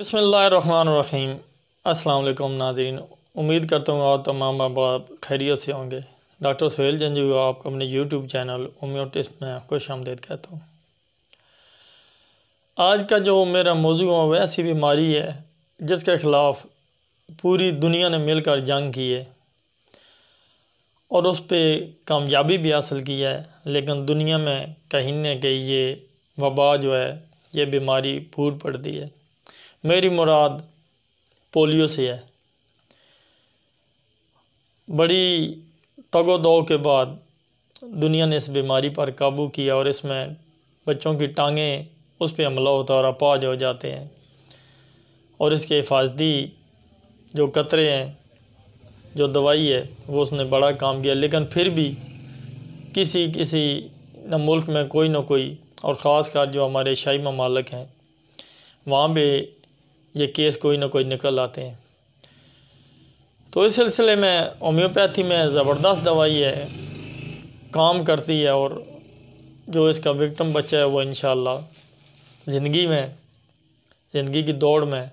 बसमीम अल्लाम नाजरीन उम्मीद करता हूँ आप तमाम बाप खैरियत से होंगे डॉक्टर सुहेल जंजू आपको अपने यूट्यूब चैनल उम्योटिस में खुश आमदेद कहता हूँ आज का जो मेरा मौजू है वह ऐसी बीमारी है जिसके ख़िलाफ़ पूरी दुनिया ने मिलकर जंग की है और उस पर कामयाबी भी हासिल की है लेकिन दुनिया में कहीं ना कहीं ये वबा जो है ये बीमारी फूट पड़ती है मेरी मुराद पोलियो से है बड़ी तगोदौ के बाद दुनिया ने इस बीमारी पर काबू किया और इसमें बच्चों की टांगें उस पर हमला होता और अपाज हो जाते हैं और इसके हिफाजती जो कतरे हैं जो दवाई है वो उसने बड़ा काम किया लेकिन फिर भी किसी किसी न मुल्क में कोई ना कोई और ख़ास कर जो हमारे शाही ममालक हैं वहाँ पे ये केस कोई ना कोई निकल आते हैं तो इस सिलसिले में होम्योपैथी में ज़बरदस्त दवाई है काम करती है और जो इसका विक्टम बच्चा है वो इन ज़िंदगी में ज़िंदगी की दौड़ में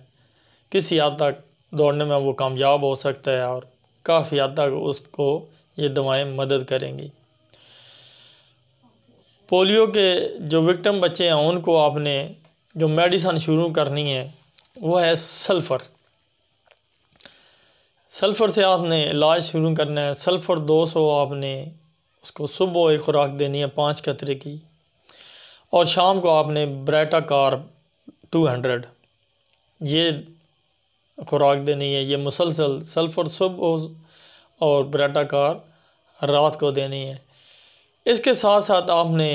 किसी हद तक दौड़ने में वो कामयाब हो सकता है और काफ़ी हद तक उसको ये दवाएं मदद करेंगी पोलियो के जो विक्टम बच्चे हैं उनको आपने जो मेडिसन शुरू करनी है वो है सल्फ़र सल्फ़र से आपने इलाज शुरू करना है सल्फ़र 200 आपने उसको सुबह एक खुराक देनी है पाँच कतरे की और शाम को आपने ब्रैटा कार 200 ये खुराक देनी है ये मुसलसल सल्फ़र सुबह और ब्रैटा कार रात को देनी है इसके साथ साथ आपने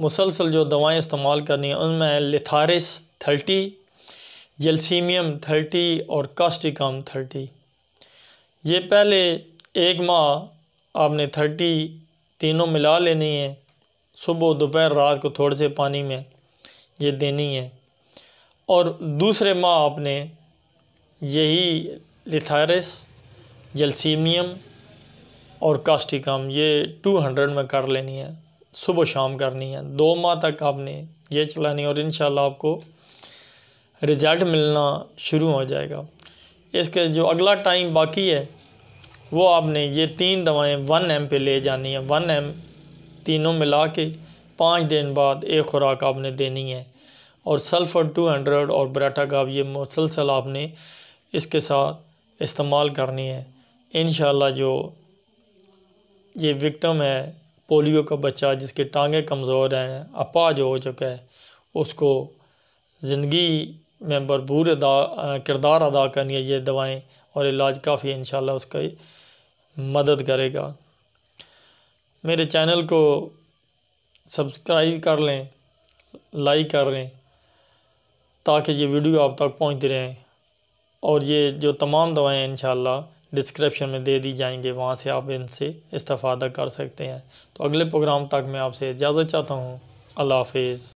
मुसलसल जो दवाएं इस्तेमाल करनी है उनमें लिथारिस थर्टी जलसीमियम थर्टी और कास्टिकम थर्टी ये पहले एक माह आपने थर्टी तीनों मिला लेनी है सुबह दोपहर रात को थोड़े से पानी में ये देनी है और दूसरे माह आपने यही लिथारस जलसीमियम और कास्टिकम ये टू हंड्रेड में कर लेनी है सुबह शाम करनी है दो माह तक आपने ये चलानी है और इन आपको रिज़ल्ट मिलना शुरू हो जाएगा इसके जो अगला टाइम बाकी है वो आपने ये तीन दवाएं वन एम पे ले जानी है वन एम तीनों मिला के पाँच दिन बाद एक खुराक आपने देनी है और सल्फ़र टू हंड्रेड और बराठा का ये मुसलसल आपने इसके साथ इस्तेमाल करनी है इन जो ये विक्टम है पोलियो का बच्चा जिसके टांगे कमज़ोर हैं अपाज हो चुका है उसको ज़िंदगी में भरपूर अदा किरदार अदा करनी है ये दवाएं और इलाज काफ़ी इन उसका मदद करेगा मेरे चैनल को सब्सक्राइब कर लें लाइक कर लें ताकि ये वीडियो आप तक पहुंचती रहें और ये जो तमाम दवाएं इन डिस्क्रिप्शन में दे दी जाएंगे वहाँ से आप इनसे इस्तफादा कर सकते हैं तो अगले प्रोग्राम तक मैं आपसे इजाज़त चाहता हूँ अल्लाह हाफिज़